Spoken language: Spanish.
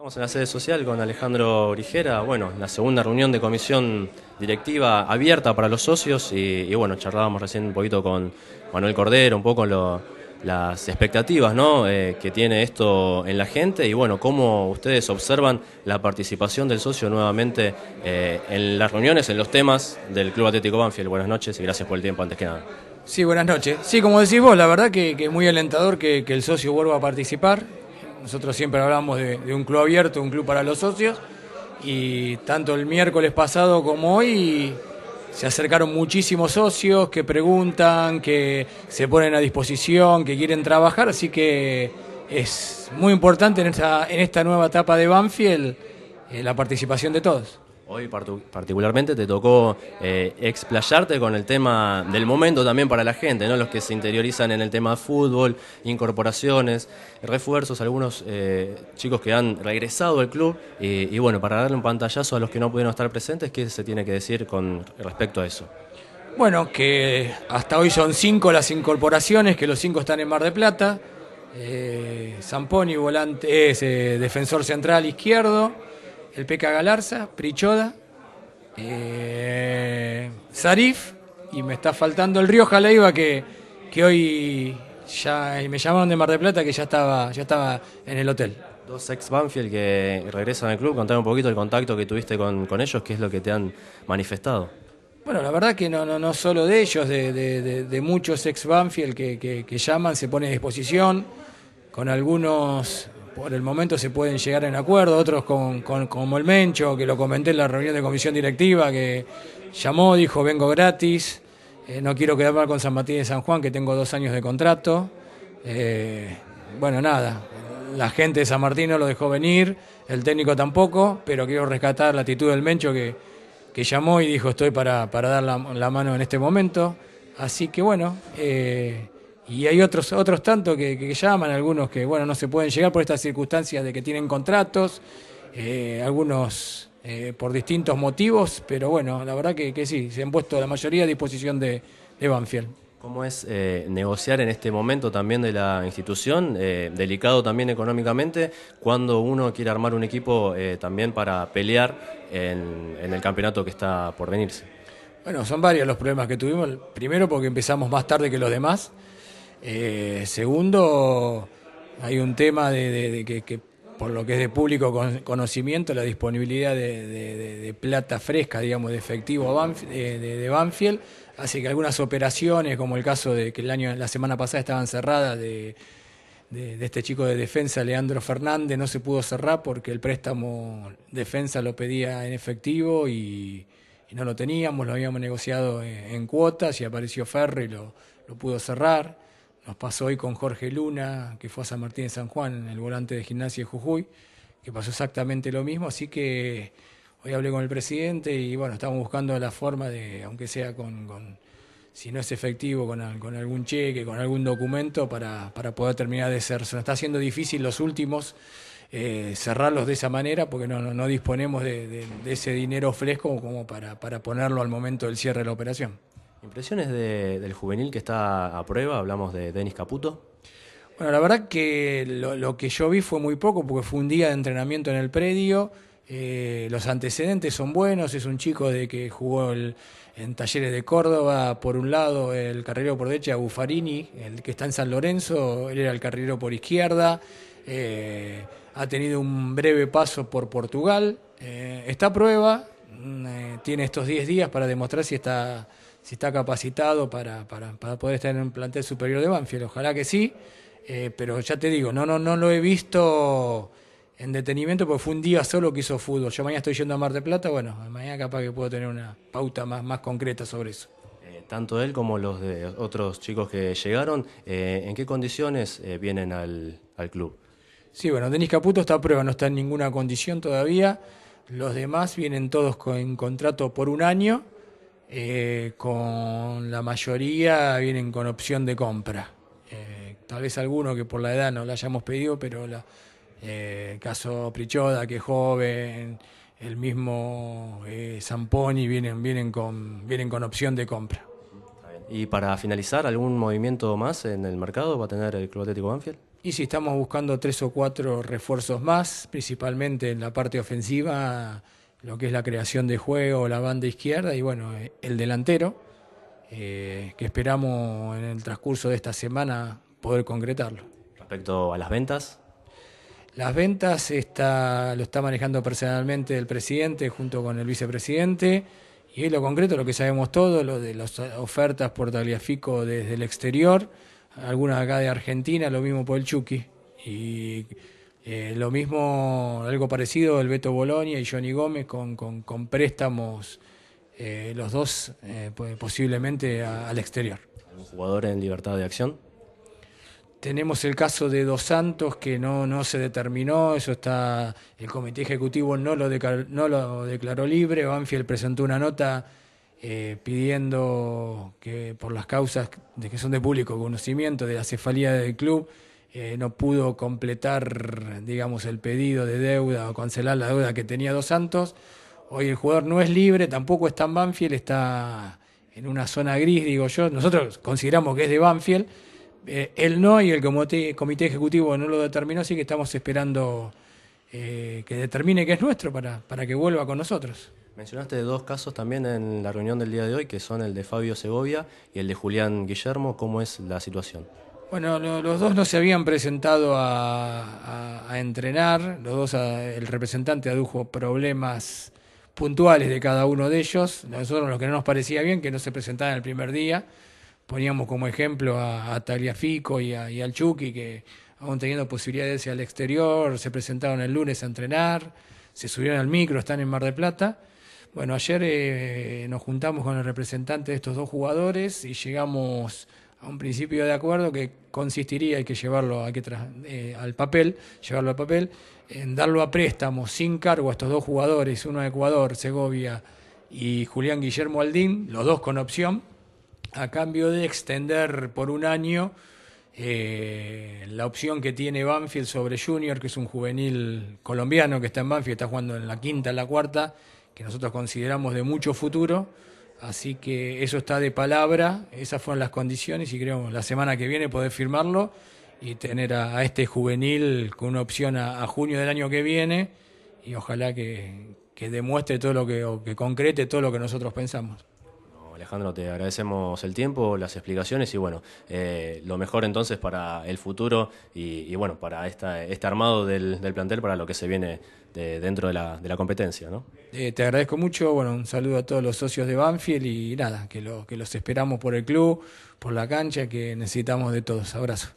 Estamos en la sede social con Alejandro Origera, bueno, la segunda reunión de comisión directiva abierta para los socios y, bueno, charlábamos recién un poquito con Manuel Cordero, un poco las expectativas eh, que tiene esto en la gente y bueno, cómo ustedes observan la participación del socio nuevamente eh, en las reuniones, en los temas del Club Atlético Banfield. Buenas noches y gracias por el tiempo antes que nada. Sí, buenas noches. Sí, como decís vos, la verdad que, es muy alentador que el socio vuelva a participar. Nosotros siempre hablamos de, un club abierto, un club para los socios, y tanto el miércoles pasado como hoy se acercaron muchísimos socios que preguntan, que se ponen a disposición, que quieren trabajar, así que es muy importante en esta, en esta nueva etapa de Banfield eh, la participación de todos. Hoy particularmente te tocó eh, explayarte con el tema del momento también para la gente, ¿no? los que se interiorizan en el tema de fútbol, incorporaciones, refuerzos, algunos eh, chicos que han regresado al club y, bueno, para darle un pantallazo a los que no pudieron estar presentes, ¿qué se tiene que decir con respecto a eso? Bueno, que hasta hoy son cinco las incorporaciones, que los cinco están en Mar de Plata, eh, Zamponi, volante, es defensor central izquierdo el Peca Galarza, Prichoda, eh, Zarif y me está faltando el río Leiva que, que hoy ya me llamaron de Mar de Plata que ya estaba, ya estaba en el hotel. Dos ex Banfield que regresan al club, contame un poquito el contacto que tuviste con, ellos, qué es lo que te han manifestado. Bueno, la verdad que no, no, no solo de ellos, de, muchos ex Banfield que, que, llaman, se pone a disposición, con algunos por el momento se pueden llegar en acuerdo, otros con, como el Mencho, que lo comenté en la reunión de comisión directiva, que llamó, dijo vengo gratis, eh, no quiero quedar mal con San Martín de San Juan, que tengo dos años de contrato. Eh, bueno, nada, la gente de San Martín no lo dejó venir, el técnico tampoco, pero quiero rescatar la actitud del Mencho que, que llamó y dijo estoy para, dar la, mano en este momento. Así que bueno, eh, y hay otros, otros tantos que, llaman, algunos que bueno no se pueden llegar por estas circunstancias de que tienen contratos, eh, algunos eh, por distintos motivos, pero bueno, la verdad que, sí, se han puesto la mayoría a disposición de, Banfield. ¿Cómo es eh, negociar en este momento también de la institución, delicado también económicamente, cuando uno quiere armar un equipo también para pelear en, en, el campeonato que está por venirse? Bueno, son varios los problemas que tuvimos. Primero porque empezamos más tarde que los demás. Eh, segundo, hay un tema de, que, por lo que es de público conocimiento, la disponibilidad de, plata fresca, digamos, de efectivo de, Banfield, hace que algunas operaciones, como el caso de que el año, la semana pasada estaban cerradas de, este chico de defensa, Leandro Fernández, no se pudo cerrar porque el préstamo defensa lo pedía en efectivo y, no lo teníamos, lo habíamos negociado en, cuotas y apareció Ferri y lo pudo cerrar. Nos pasó hoy con Jorge Luna, que fue a San Martín de San Juan, el volante de gimnasia de Jujuy, que pasó exactamente lo mismo. Así que hoy hablé con el presidente y bueno, estamos buscando la forma de, aunque sea con, si no es efectivo, con, algún cheque, con algún documento para, para poder terminar de ser. Se nos está haciendo difícil los últimos. Eh, cerrarlos de esa manera porque no, no, disponemos de, de, ese dinero fresco como para, para ponerlo al momento del cierre de la operación. Impresiones del juvenil que está a prueba, hablamos de Denis Caputo. Bueno, la verdad que lo, que yo vi fue muy poco porque fue un día de entrenamiento en el predio. Eh, los antecedentes son buenos, es un chico de que jugó en Talleres de Córdoba, por un lado el carrilero por derecha, Buffarini, el que está en San Lorenzo, él era el carrilero por izquierda, eh, ha tenido un breve paso por Portugal, eh, está a prueba, mm, tiene estos 10 días para demostrar si está si está capacitado para, para, para poder estar en un plantel superior de Banfield. Ojalá que sí, eh, pero ya te digo, no, no, no lo he visto en detenimiento porque fue un día solo que hizo fútbol. Yo mañana estoy yendo a Mar del Plata, bueno, mañana capaz que puedo tener una pauta más, más concreta sobre eso. Eh, tanto él como los de otros chicos que llegaron, eh, ¿en qué condiciones vienen al, club? Sí, bueno, Denis Caputo está a prueba, no está en ninguna condición todavía. Los demás vienen todos con en contrato por un año. Eh, con la mayoría vienen con opción de compra. Eh, tal vez alguno que por la edad no la hayamos pedido, pero la, eh, caso Prichoda, que es joven, el mismo Zamponi, vienen, vienen, con, vienen con opción de compra. Y para finalizar, ¿algún movimiento más en el mercado va a tener el Club Atlético Banfield? Y si estamos buscando tres o cuatro refuerzos más, principalmente en la parte ofensiva, lo que es la creación de juego, la banda izquierda y bueno, eh, el delantero, eh, que esperamos en el transcurso de esta semana poder concretarlo. Respecto a las ventas. Las ventas lo está manejando personalmente el presidente junto con el vicepresidente y es lo concreto, lo que sabemos todo, lo de las ofertas por Taliafico desde el exterior, algunas acá de Argentina, lo mismo por el Chucky. Y eh, lo mismo, algo parecido, el Beto Bolonia y Johnny Gómez con, préstamos, eh, los dos eh, posiblemente al exterior. ¿Algún jugador en libertad de acción? Tenemos el caso de Dos Santos que no, se determinó, eso está, el comité ejecutivo no lo, no lo declaró libre, Banfield presentó una nota pidiendo que por las causas de que son de público conocimiento de la cefalía del club eh, no pudo completar, digamos, el pedido de deuda o cancelar la deuda que tenía Dos Santos. Hoy el jugador no es libre, tampoco está en Banfield, está en una zona gris, digo yo. Nosotros consideramos que es de Banfield. Eh, él no y el comité, ejecutivo no lo determinó, así que estamos esperando eh, que determine que es nuestro para, para que vuelva con nosotros. Mencionaste dos casos también en la reunión del día de hoy, que son el de Fabio Segovia y el de Julián Guillermo. ¿Cómo es la situación? Bueno, los dos no se habían presentado a, entrenar, los dos, el representante adujo problemas puntuales de cada uno de ellos. Nosotros lo que no nos parecía bien que no se presentaran el primer día. Poníamos como ejemplo a, Talia Fico y, a, al Chucky, que aún teniendo posibilidades al exterior, se presentaron el lunes a entrenar, se subieron al micro, están en Mar de Plata. Bueno, ayer eh, nos juntamos con el representante de estos dos jugadores y llegamos a un principio de acuerdo que consistiría, hay que llevarlo eh, al papel, llevarlo al papel, en darlo a préstamo sin cargo a estos dos jugadores, uno de Ecuador, Segovia y Julián Guillermo Aldín, los dos con opción, a cambio de extender por un año eh, la opción que tiene Banfield sobre Junior, que es un juvenil colombiano que está en Banfield, está jugando en la quinta, en la cuarta, que nosotros consideramos de mucho futuro Así que eso está de palabra, esas fueron las condiciones y creo la semana que viene poder firmarlo y tener a, este juvenil con una opción a, junio del año que viene y ojalá que, que demuestre todo lo que, o que concrete todo lo que nosotros pensamos. Alejandro, te agradecemos el tiempo, las explicaciones y bueno, eh, lo mejor entonces para el futuro y, bueno, para esta, este armado del, plantel, para lo que se viene dentro de la, competencia. Eh, te agradezco mucho, bueno, un saludo a todos los socios de Banfield y nada, que, que los esperamos por el club, por la cancha, que necesitamos de todos. Abrazo.